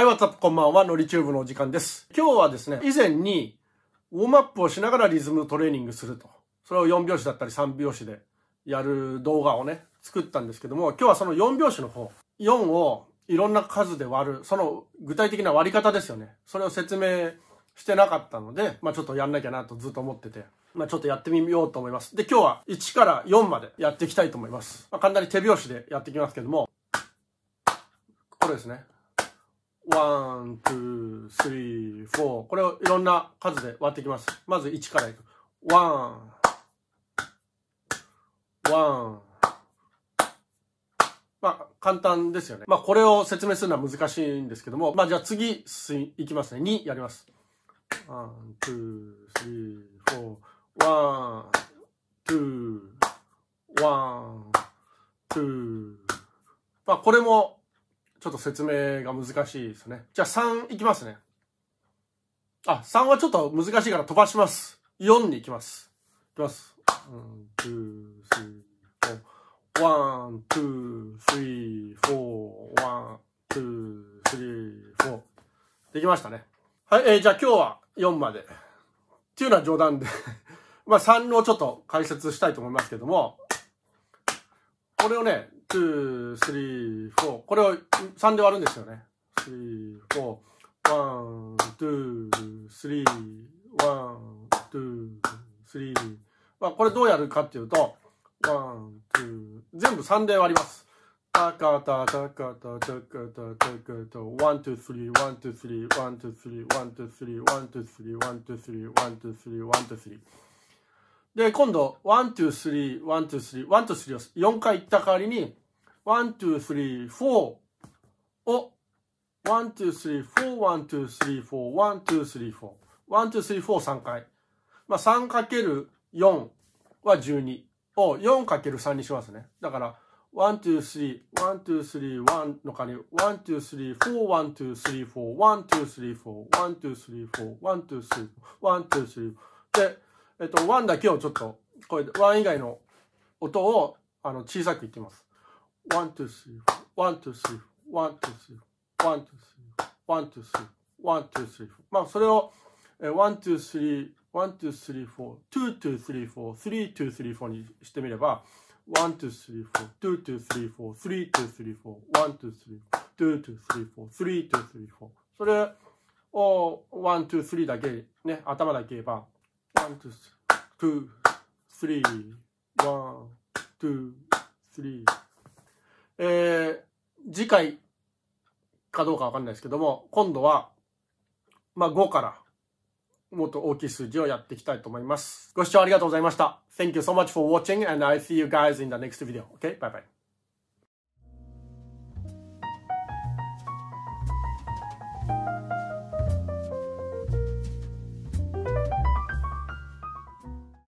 はい、わ h a こんばんは。のりチューブのお時間です。今日はですね、以前にウォームアップをしながらリズムトレーニングすると。それを4拍子だったり3拍子でやる動画をね、作ったんですけども、今日はその4拍子の方、4をいろんな数で割る、その具体的な割り方ですよね。それを説明してなかったので、まあちょっとやんなきゃなとずっと思ってて、まあちょっとやってみようと思います。で、今日は1から4までやっていきたいと思います。まあ、簡単に手拍子でやっていきますけども、これですね。ワン、ツー、スリー、フォー。これをいろんな数で割っていきます。まず1からいく。ワン、ワン。まあ、簡単ですよね。まあ、これを説明するのは難しいんですけども、まあ、じゃあ次、いきますね。2やります。ワン、ツー、スリー、フォー。ワン、ツー、ワン、ツー。まあ、これもちょっと説明が難しいですね。じゃあ3いきますね。あ、3はちょっと難しいから飛ばします。4に行きます。いきます。1, 2, 3, 4, 1, 2, 3, 4, 1, 2, 3, 4. できましたね。はい、えー、じゃあ今日は4まで。っていうのは冗談で まあ3をちょっと解説したいと思いますけども、これをね、2、3、4。これを3で割るんですよね。3、4。1、2、3、1、2、3。まあ、これどうやるかっていうと、ワン、ツー、全部3で割ります。タカタタカタタカタタカタワンツースリーワンツースリーワンツースリーワンツースリーワンツースリーワンツースリーワンツースリーワンツースリーワンツースリーで、今度、ワン、ツー、スリー、ワン、ツー、スリー、ワン、ツー、スリーを回言った代わりに、ワン、ツー、スリー、フォーを、ワン、ツー、スリー、フォー、ワン、ツー、スリー、フォー、ワン、ツー、スリー、フォー。ワン、ツー、スリー、フォー3回。まあ、3かける4は12を4かける3にしますね。だから、ワン、ツー、スリー、ワン、ツー、スリー、ワンの代ワン、ツー、スリー、フォー、ワン、ツー、スリー、フォー、ワン、ツー、スリー、フォー、ワン、ツー、スリー、フォー、ワン、ツー、スリー、ワン、ツー、スリー、で、えっと、ワンだけをちょっと、これ、ン以外の音をあの小さくいきます。ワワワン、ン、ン、ススリリ1、スリー、ワン、1、2、スリー、ワン、2、3、スリ3、まあ、それを、ー、フォー、スリー、ツー、スリー、フォーにしてみれば、1、2、3、ー、スリ、3、4、ー、2、3、ー、1、2、ー、2、2、3、4、ー、フ3、ー。それを、ワン、スリーだけ、ね、頭だけ言えば、え次回かどうかわかんないですけども、今度は、ま5からもっと大きい数字をやっていきたいと思います。ご視聴ありがとうございました。Thank you so much for watching and I see you guys in the next v i d e o o k バイ。b y